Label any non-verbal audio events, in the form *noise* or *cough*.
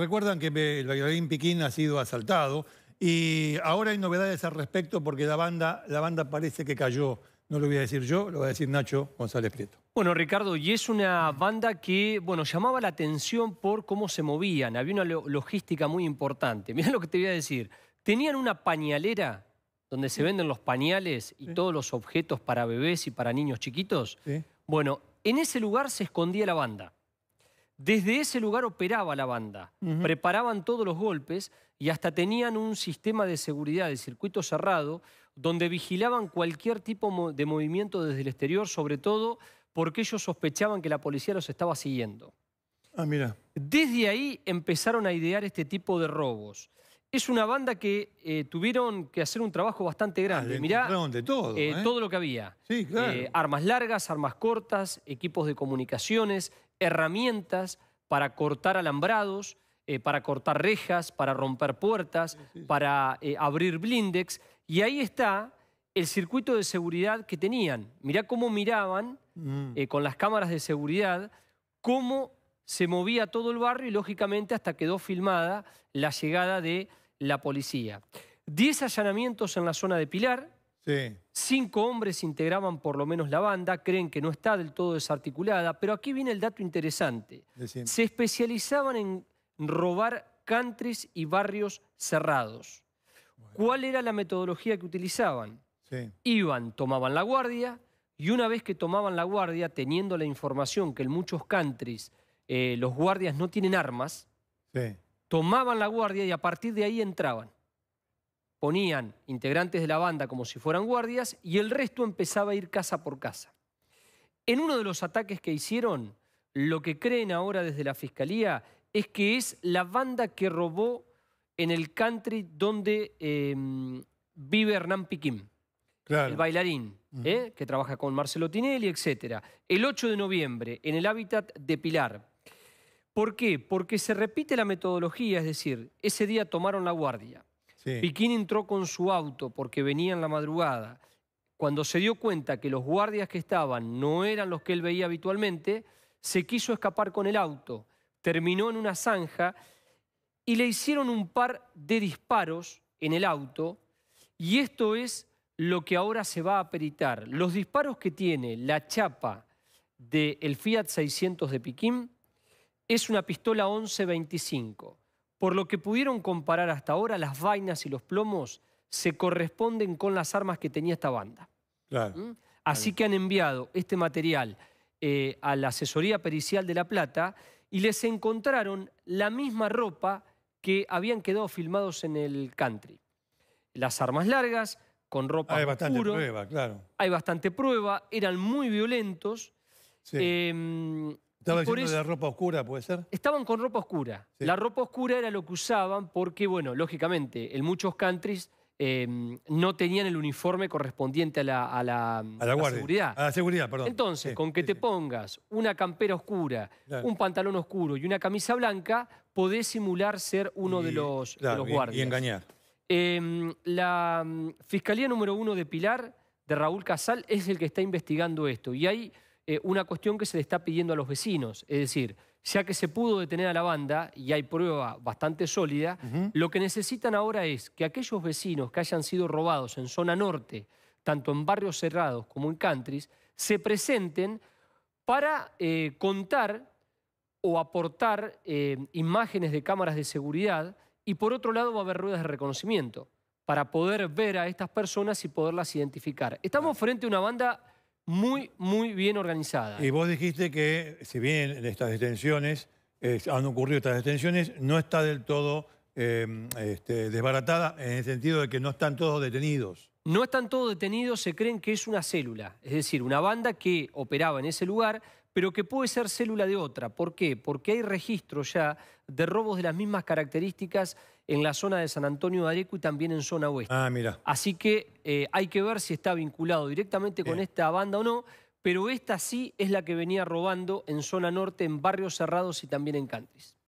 recuerdan que el bailarín Piquín ha sido asaltado y ahora hay novedades al respecto porque la banda, la banda parece que cayó. No lo voy a decir yo, lo va a decir Nacho González Prieto. Bueno, Ricardo, y es una banda que, bueno, llamaba la atención por cómo se movían. Había una logística muy importante. *laughs* Mirá lo que te voy a decir. Tenían una pañalera donde se venden los pañales y todos los objetos para bebés y para niños chiquitos. Bueno, en ese lugar se escondía la banda. Desde ese lugar operaba la banda, preparaban todos los golpes y hasta tenían un sistema de seguridad de circuito cerrado donde vigilaban cualquier tipo de movimiento desde el exterior, sobre todo porque ellos sospechaban que la policía los estaba siguiendo. Ah, mira. Desde ahí empezaron a idear este tipo de robos. Es una banda que eh, tuvieron que hacer un trabajo bastante ah, grande. Mira, Mirá todo, eh, ¿eh? todo lo que había. Sí, claro. armas largas, armas cortas, equipos de comunicaciones, herramientas para cortar alambrados, para cortar rejas, para romper puertas, para abrir blindex. Y ahí está el circuito de seguridad que tenían. Mirá cómo miraban mm. con las cámaras de seguridad, cómo se movía todo el barrio y lógicamente hasta quedó filmada la llegada de la policía. Diez allanamientos en la zona de Pilar. Cinco hombres integraban por lo menos la banda, creen que no está del todo desarticulada, pero aquí viene el dato interesante. Se especializaban en robar countries y barrios cerrados. ¿Cuál era la metodología que utilizaban? Iban, tomaban la guardia, y una vez que tomaban la guardia, teniendo la información que en muchos countries eh, los guardias no tienen armas, tomaban la guardia y a partir de ahí entraban. Ponían integrantes de la banda como si fueran guardias y el resto empezaba a ir casa por casa. En uno de los ataques que hicieron, lo que creen ahora desde la fiscalía es que es la banda que robó en el country donde em, vive Hernán Piquín, el bailarín, eh, que trabaja con Marcelo Tinelli, etc. El 8 de noviembre, en el hábitat de Pilar, ¿Por qué? Porque se repite la metodología, es decir, ese día tomaron la guardia. Piquín entró con su auto porque venía en la madrugada. Cuando se dio cuenta que los guardias que estaban no eran los que él veía habitualmente, se quiso escapar con el auto. Terminó en una zanja y le hicieron un par de disparos en el auto. Y esto es lo que ahora se va a peritar. Los disparos que tiene la chapa del Fiat 600 de Piquín es una pistola 1125, por lo que pudieron comparar hasta ahora las vainas y los plomos se corresponden con las armas que tenía esta banda. Claro. ¿Mm? Así que han enviado este material eh, a la asesoría pericial de La Plata y les encontraron la misma ropa que habían quedado filmados en el country. Las armas largas, con ropa Hay bastante prueba, claro. Hay bastante prueba, eran muy violentos. Em, Estaban de la ropa oscura, ¿puede ser? Estaban con ropa oscura. La ropa oscura era lo que usaban porque, bueno, lógicamente, en muchos countries em, no tenían el uniforme correspondiente a la, seguridad. A la seguridad, perdón. Entonces, con que te pongas una campera oscura, un pantalón oscuro y una camisa blanca, podés simular ser uno de, los, guardias. Y, engañar. Em, la mm, Fiscalía número uno de Pilar, de Raúl Casal, es el que está investigando esto. Y hay eh, una cuestión que se le está pidiendo a los vecinos. Es decir, ya que se pudo detener a la banda y hay prueba bastante sólida, lo que necesitan ahora es que aquellos vecinos que hayan sido robados en zona norte, tanto en barrios cerrados como en countries, se presenten para eh, contar o aportar eh, imágenes de cámaras de seguridad y por otro lado va a haber ruedas de reconocimiento para poder ver a estas personas y poderlas identificar. Estamos frente a una banda muy, muy bien organizada. Y vos dijiste que, si bien estas detenciones, han ocurrido estas detenciones, no está del todo em, este, desbaratada en el sentido de que no están todos detenidos. No están todos detenidos, se creen que es una célula, es decir, una banda que operaba en ese lugar pero que puede ser célula de otra. ¿Por qué? Porque hay registros ya de robos de las mismas características en la zona de San Antonio de Areco y también en zona oeste. Ah, mira. Así que eh, hay que ver si está vinculado directamente con esta banda o no, pero esta sí es la que venía robando en zona norte, en barrios cerrados y también en countries.